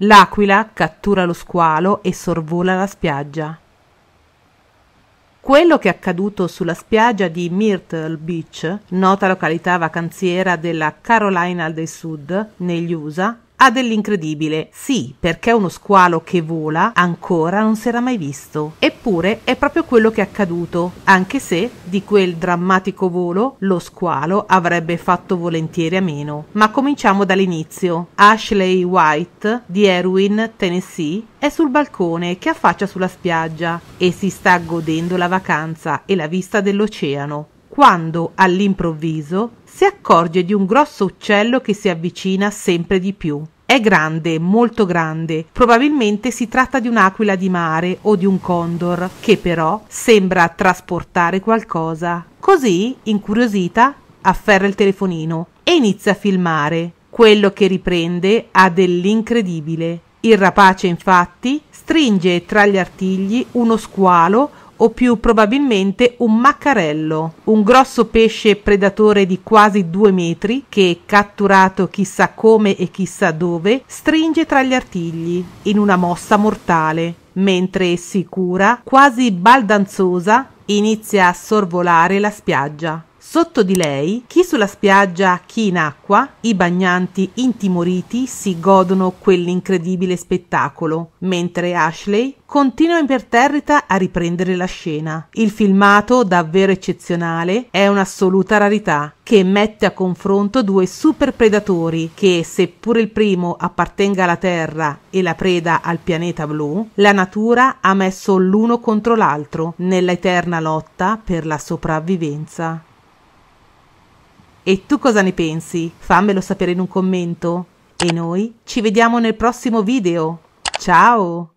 L'aquila cattura lo squalo e sorvola la spiaggia. Quello che è accaduto sulla spiaggia di Myrtle Beach, nota località vacanziera della Carolina del Sud, negli USA, ha dell'incredibile, sì, perché uno squalo che vola ancora non si era mai visto. Eppure è proprio quello che è accaduto, anche se di quel drammatico volo lo squalo avrebbe fatto volentieri a meno. Ma cominciamo dall'inizio. Ashley White di Erwin, Tennessee, è sul balcone che affaccia sulla spiaggia e si sta godendo la vacanza e la vista dell'oceano quando all'improvviso si accorge di un grosso uccello che si avvicina sempre di più. È grande, molto grande, probabilmente si tratta di un'aquila di mare o di un condor, che però sembra trasportare qualcosa. Così, incuriosita, afferra il telefonino e inizia a filmare. Quello che riprende ha dell'incredibile. Il rapace, infatti, stringe tra gli artigli uno squalo o più probabilmente un maccarello, un grosso pesce predatore di quasi due metri che, catturato chissà come e chissà dove, stringe tra gli artigli in una mossa mortale, mentre sicura, quasi baldanzosa, inizia a sorvolare la spiaggia. Sotto di lei, chi sulla spiaggia, chi in acqua, i bagnanti intimoriti si godono quell'incredibile spettacolo, mentre Ashley continua imperterrita a riprendere la scena. Il filmato, davvero eccezionale, è un'assoluta rarità che mette a confronto due super predatori che, seppur il primo appartenga alla Terra e la preda al pianeta blu, la natura ha messo l'uno contro l'altro nella eterna lotta per la sopravvivenza. E tu cosa ne pensi? Fammelo sapere in un commento. E noi ci vediamo nel prossimo video. Ciao!